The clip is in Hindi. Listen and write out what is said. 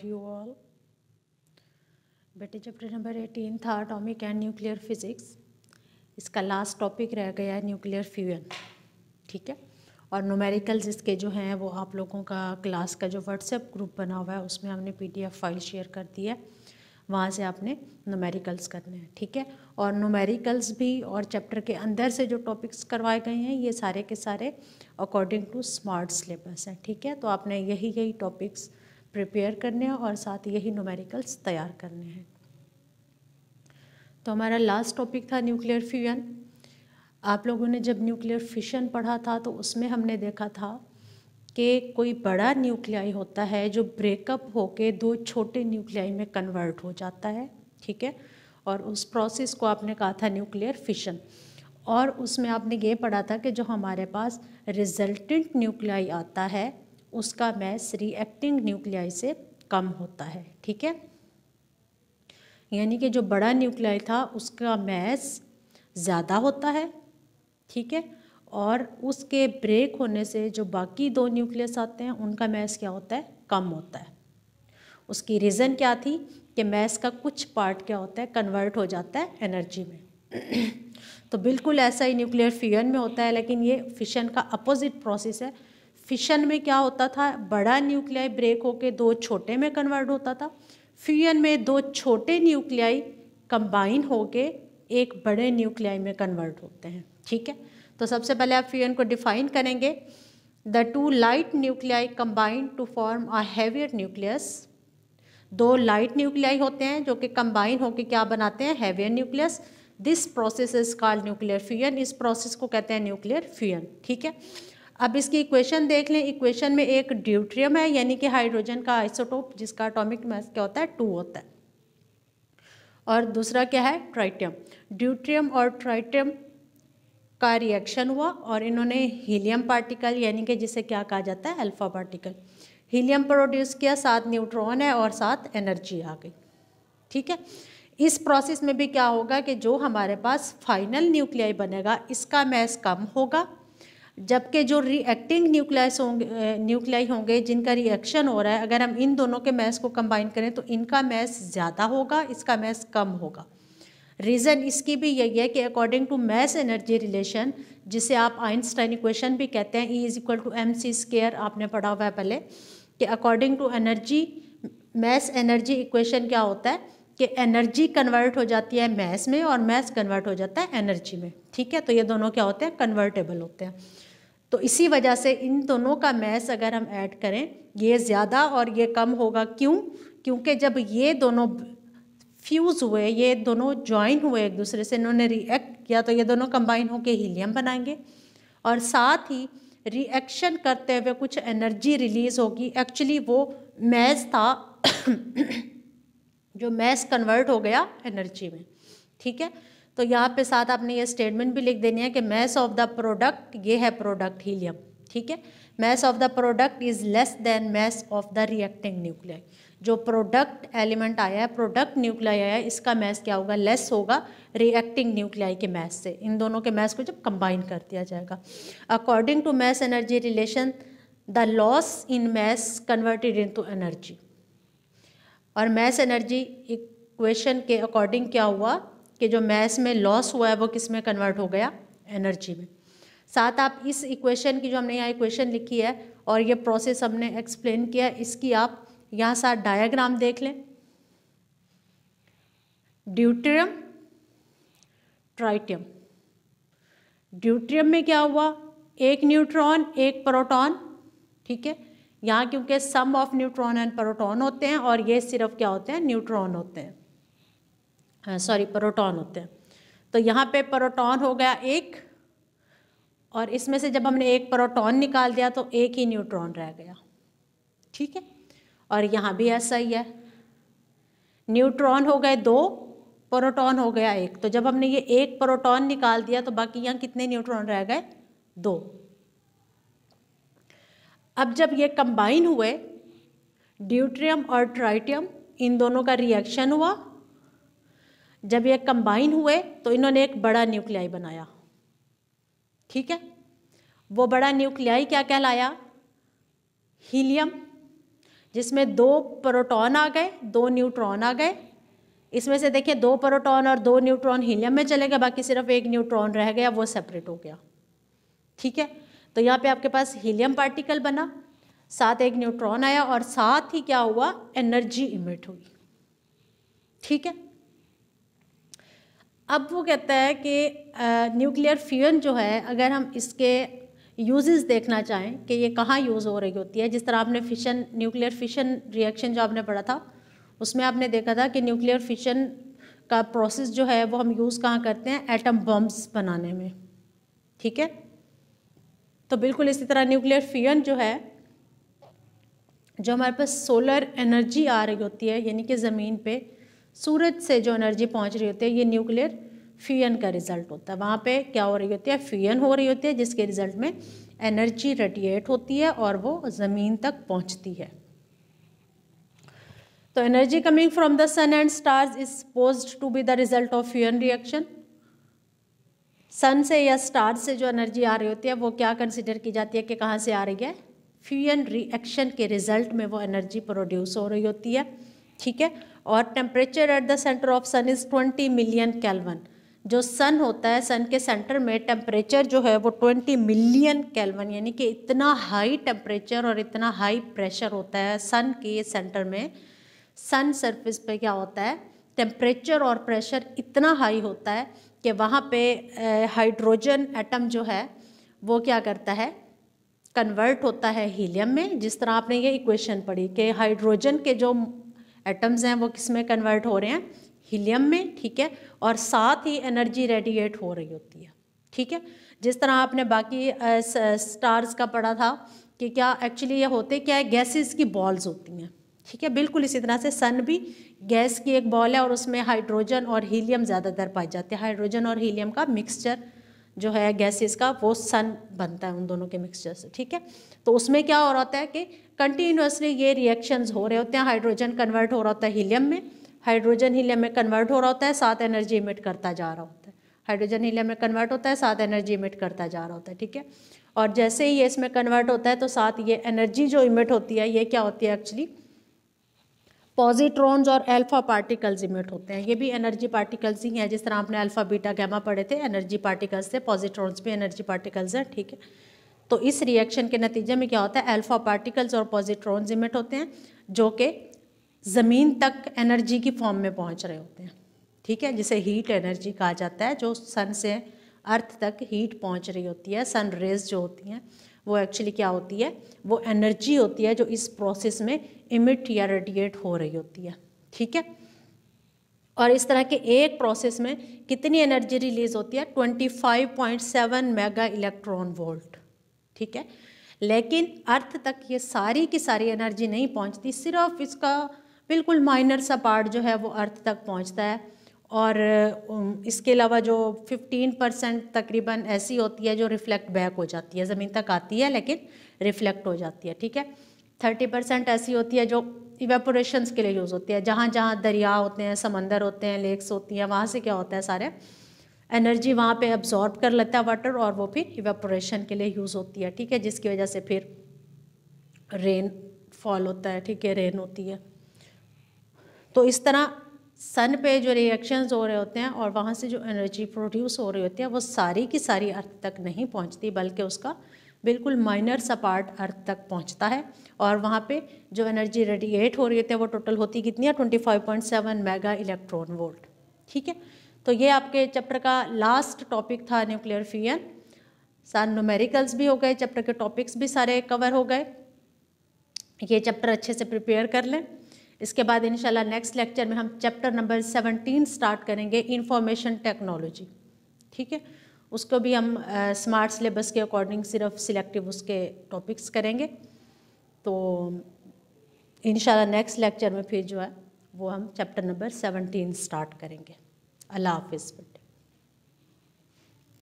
for you बेटे चैप्टर नंबर एटीन था अटोमिक एंड न्यूक्लियर फिजिक्स इसका लास्ट टॉपिक रह गया है न्यूक्लियर फ्यूजन ठीक है और नोमेरिकल्स इसके जो हैं वो आप लोगों का क्लास का जो व्हाट्सएप ग्रुप बना हुआ है उसमें हमने पीडीएफ फाइल शेयर कर दी है वहाँ से आपने नोमेरिकल्स करने हैं ठीक है और नोमेरिकल्स भी और चैप्टर के अंदर से जो टॉपिक्स करवाए गए हैं ये सारे के सारे अकॉर्डिंग टू स्मार्ट सिलेबस हैं ठीक है तो आपने यही यही टॉपिक्स प्रिपेयर करने हैं और साथ यही नोमेरिकल्स तैयार करने हैं तो हमारा लास्ट टॉपिक था न्यूक्लियर फ्यूजन आप लोगों ने जब न्यूक्लियर फिशन पढ़ा था तो उसमें हमने देखा था कि कोई बड़ा न्यूक्लियाई होता है जो ब्रेकअप होके दो छोटे न्यूक्लियाई में कन्वर्ट हो जाता है ठीक है और उस प्रोसेस को आपने कहा था न्यूक्लियर फिशन और उसमें आपने ये पढ़ा था कि जो हमारे पास रिजल्टेंट न्यूक्लियाई आता है उसका मैस रिएक्टिंग न्यूक्लियाई से कम होता है ठीक है यानी कि जो बड़ा न्यूक्लियाई था उसका मैस ज़्यादा होता है ठीक है और उसके ब्रेक होने से जो बाकी दो न्यूक्लियस आते हैं उनका मैस क्या होता है कम होता है उसकी रीज़न क्या थी कि मैस का कुछ पार्ट क्या होता है कन्वर्ट हो जाता है एनर्जी में तो बिल्कुल ऐसा ही न्यूक्लियर फ्यूजन में होता है लेकिन ये फिशन का अपोजिट प्रोसेस है फिशन में क्या होता था बड़ा न्यूक्लियाई ब्रेक होके दो छोटे में कन्वर्ट होता था फ्यूजन में दो छोटे न्यूक्लियाई कंबाइन होके एक बड़े न्यूक्लियाई में कन्वर्ट होते हैं ठीक है तो सबसे पहले आप फ्यूजन को डिफाइन करेंगे the two light nuclei combine to form a heavier nucleus दो लाइट न्यूक्लियाई होते हैं जो कि कंबाइन होकर क्या बनाते हैं heavier nucleus this process is called nuclear fusion इस प्रोसेस को कहते हैं न्यूक्लियर फ्यूजन ठीक है अब इसकी इक्वेशन देख लें इक्वेशन में एक ड्यूट्रियम है यानी कि हाइड्रोजन का आइसोटोप जिसका अटोमिक मास क्या होता है टू होता है और दूसरा क्या है ट्राइटियम ड्यूट्रियम और ट्राइटियम का रिएक्शन हुआ और इन्होंने हीलियम पार्टिकल यानी कि जिसे क्या कहा जाता है अल्फ़ा पार्टिकल हीलियम प्रोड्यूस किया साथ न्यूट्रॉन है और साथ एनर्जी आ गई ठीक है इस प्रोसेस में भी क्या होगा कि जो हमारे पास फाइनल न्यूक्लियाई बनेगा इसका मैस कम होगा जबकि जो रिएक्टिंग न्यूक्लियस होंगे न्यूक्लियाई होंगे जिनका रिएक्शन हो रहा है अगर हम इन दोनों के मैस को कंबाइन करें तो इनका मैस ज़्यादा होगा इसका मैस कम होगा रीज़न इसकी भी यही है कि according to mass energy relation जिसे आप आइंस्टाइन इक्वेशन भी कहते हैं E is equal to M C square आपने पढ़ा हुआ है पहले कि according to energy mass energy equation क्या होता है कि एनर्जी कन्वर्ट हो जाती है मैस में और मैस कन्वर्ट हो जाता है एनर्जी में ठीक है तो ये दोनों क्या होते हैं कन्वर्टेबल होते हैं तो इसी वजह से इन दोनों का मैस अगर हम ऐड करें ये ज़्यादा और ये कम होगा क्यों क्योंकि जब ये दोनों फ्यूज़ हुए ये दोनों ज्वाइन हुए एक दूसरे से इन्होंने रिएक्ट किया तो ये दोनों कंबाइन होकर हीलियम बनाएंगे और साथ ही रिएक्शन करते हुए कुछ एनर्जी रिलीज़ होगी एक्चुअली वो मैज था जो मैस कन्वर्ट हो गया एनर्जी में ठीक है तो यहाँ पे साथ आपने ये स्टेटमेंट भी लिख देनी है कि मैस ऑफ द प्रोडक्ट ये है प्रोडक्ट हीलियम ठीक है mass of the product is less than mass of the reacting nuclei जो प्रोडक्ट एलिमेंट आया है प्रोडक्ट न्यूक्लियाई आया है इसका मैस क्या होगा लेस होगा रिएक्टिंग न्यूक्लियाई के मैस से इन दोनों के मैस को जब कंबाइन कर दिया जाएगा according to mass energy relation the loss in mass converted into energy और मैस एनर्जी इक्वेशन के अकॉर्डिंग क्या हुआ कि जो मैस में लॉस हुआ है वो किस में कन्वर्ट हो गया एनर्जी में साथ आप इस इक्वेशन की जो हमने यहाँ इक्वेशन लिखी है और ये प्रोसेस हमने एक्सप्लेन किया है इसकी आप यहाँ साथ डायग्राम देख लें ड्यूट्रियम ट्राइटियम ड्यूट्रियम में क्या हुआ एक न्यूट्रॉन एक प्रोटॉन ठीक है यहाँ क्योंकि sum of neutron and proton होते हैं और ये सिर्फ क्या होते हैं न्यूट्रॉन होते हैं सॉरी हाँ, प्रोटॉन होते हैं तो यहाँ पे प्रोटॉन हो गया एक और इसमें से जब हमने एक प्रोटॉन निकाल दिया तो एक ही न्यूट्रॉन रह गया ठीक है और यहाँ भी ऐसा ही है न्यूट्रॉन हो गए दो प्रोटॉन हो गया एक तो जब हमने ये एक प्रोटॉन निकाल दिया तो बाकी यहाँ कितने न्यूट्रॉन रह गए दो अब जब ये कंबाइन हुए ड्यूट्रियम और ट्राइटियम इन दोनों का रिएक्शन हुआ जब ये कंबाइन हुए तो इन्होंने एक बड़ा न्यूक्लियाई बनाया ठीक है वो बड़ा न्यूक्लियाई क्या कहलाया हीलियम जिसमें दो प्रोटॉन आ गए दो न्यूट्रॉन आ गए इसमें से देखिए दो प्रोटॉन और दो न्यूट्रॉन हीलियम में चले गए बाकी सिर्फ एक न्यूट्रॉन रह गया वो सेपरेट हो गया ठीक है तो यहाँ पे आपके पास हीलियम पार्टिकल बना साथ एक न्यूट्रॉन आया और साथ ही क्या हुआ एनर्जी इमिट हुई ठीक है अब वो कहता है कि न्यूक्लियर फ्यूजन जो है अगर हम इसके यूजेस देखना चाहें कि ये कहाँ यूज़ हो रही होती है जिस तरह आपने फिशन न्यूक्लियर फिशन रिएक्शन जो आपने पढ़ा था उसमें आपने देखा था कि न्यूक्लियर फिशन का प्रोसेस जो है वो हम यूज़ कहाँ करते हैं एटम बम्ब्स बनाने में ठीक है तो बिल्कुल इसी तरह न्यूक्लियर फ्यून जो है जो हमारे पास सोलर एनर्जी आ रही होती है यानी कि ज़मीन पर सूरज से जो एनर्जी पहुंच रही होती है ये न्यूक्लियर फ्यूजन का रिजल्ट होता है वहाँ पे क्या हो रही होती है फ्यूजन हो रही होती है जिसके रिजल्ट में एनर्जी रेडिएट होती है और वो ज़मीन तक पहुँचती है तो energy coming from the sun and stars is suppose to be the result of fusion reaction sun से या स्टार से जो एनर्जी आ रही होती है वो क्या कंसिडर की जाती है कि कहाँ से आ रही है फ्यूजन रिएक्शन के रिजल्ट में वो एनर्जी प्रोड्यूस हो रही होती है ठीक है और temperature at the centre of sun is twenty million kelvin जो सन होता है सन के सेंटर में टेम्परेचर जो है वो ट्वेंटी मिलियन कैलवन यानी कि इतना हाई टेम्परेचर और इतना हाई प्रेशर होता है सन के सेंटर में सन सरफेस पे क्या होता है टेम्परेचर और प्रेशर इतना हाई होता है कि वहाँ पे हाइड्रोजन एटम जो है वो क्या करता है कन्वर्ट होता है हीलियम में जिस तरह आपने ये इक्वेशन पढ़ी कि हाइड्रोजन के जो एटम्स हैं वो किस में कन्वर्ट हो रहे हैं हीलियम में ठीक है और साथ ही एनर्जी रेडिएट हो रही होती है ठीक है जिस तरह आपने बाकी स्टार्स का पढ़ा था कि क्या एक्चुअली ये होते क्या है गैसेस की बॉल्स होती हैं ठीक है बिल्कुल इसी तरह से सन भी गैस की एक बॉल है और उसमें हाइड्रोजन और हीलियम ज़्यादातर पाए जाते हैं हाइड्रोजन और हीलियम का मिक्सचर जो है गैसेस का वो सन बनता है उन दोनों के मिक्सचर से ठीक है तो उसमें क्या हो रहा होता है कि कंटिन्यूसली ये रिएक्शंस हो रहे होते हैं हाइड्रोजन कन्वर्ट हो रहा होता है हीलियम में हाइड्रोजन हीलियम में कन्वर्ट हो रहा होता है साथ एनर्जी इमिट करता जा रहा होता है हाइड्रोजन हीलियम में कन्वर्ट होता है साथ एनर्जी इमिट करता जा रहा होता है ठीक है और जैसे ही ये इसमें कन्वर्ट होता है तो साथ ये एनर्जी जो इमिट होती है ये क्या होती है एक्चुअली पॉजिट्रॉन्स और अल्फा पार्टिकल्स इमिट होते हैं ये भी एनर्जी पार्टिकल्स ही हैं जिस तरह आपने अल्फा बीटा गैमा पढ़े थे एनर्जी पार्टिकल्स थे पॉजिट्रॉन्स भी एनर्जी पार्टिकल्स हैं ठीक है तो इस रिएक्शन के नतीजे में क्या होता है अल्फा पार्टिकल्स और पॉजिट्रॉन्स इमिट होते हैं जो कि ज़मीन तक एनर्जी की फॉर्म में पहुँच रहे होते हैं ठीक है जिसे हीट एनर्जी कहा जाता है जो सन से अर्थ तक हीट पहुँच रही होती है सन रेज जो होती हैं वो एक्चुअली क्या होती है वो एनर्जी होती है जो इस प्रोसेस में इमिट या रेडिएट हो रही होती है ठीक है और इस तरह के एक प्रोसेस में कितनी एनर्जी रिलीज होती है 25.7 मेगा इलेक्ट्रॉन वोल्ट ठीक है लेकिन अर्थ तक ये सारी की सारी एनर्जी नहीं पहुंचती सिर्फ इसका बिल्कुल माइनर सा पार्ट जो है वो अर्थ तक पहुंचता है और इसके अलावा जो 15 परसेंट तकरीबन ऐसी होती है जो रिफ़्लेक्ट बैक हो जाती है ज़मीन तक आती है लेकिन रिफ़्लेक्ट हो जाती है ठीक है 30 परसेंट ऐसी होती है जो इवेपोरेशन के लिए यूज़ होती है जहाँ जहाँ दरिया होते हैं समंदर होते हैं लेक्स होती हैं वहाँ से क्या होता है सारे एनर्जी वहाँ पर अब्जॉर्ब कर लेता है वाटर और वो फिर इवेपोरेशन के लिए यूज़ होती है ठीक है जिसकी वजह से फिर रेन फॉल होता है ठीक है रेन होती है तो इस तरह सन पे जो रिएक्शंस हो रहे होते हैं और वहाँ से जो एनर्जी प्रोड्यूस हो रही होती है वो सारी की सारी अर्थ तक नहीं पहुँचती बल्कि उसका बिल्कुल माइनर सा पार्ट अर्थ तक पहुँचता है और वहाँ पे जो एनर्जी रेडिएट हो रही होती है वो टोटल होती कितनी है twenty five point seven mega electron volt ठीक है तो ये आपके चैप्टर का लास्ट टॉपिक था न्यूक्लियर फ्यूजन सार न्यूमेरिकल्स भी हो गए चैप्टर के टॉपिक्स भी सारे कवर हो गए ये चैप्टर अच्छे से प्रिपेयर कर लें इसके बाद इंशाल्लाह नेक्स्ट लेक्चर में हम चैप्टर नंबर सेवनटीन स्टार्ट करेंगे इंफॉर्मेशन टेक्नोलॉजी ठीक है उसको भी हम स्मार्ट सिलेबस के अकॉर्डिंग सिर्फ सिलेक्टिव उसके टॉपिक्स करेंगे तो इन नेक्स्ट लेक्चर में फिर जो है वो हम चैप्टर नंबर सेवनटीन स्टार्ट करेंगे अल्लाह हाफिज़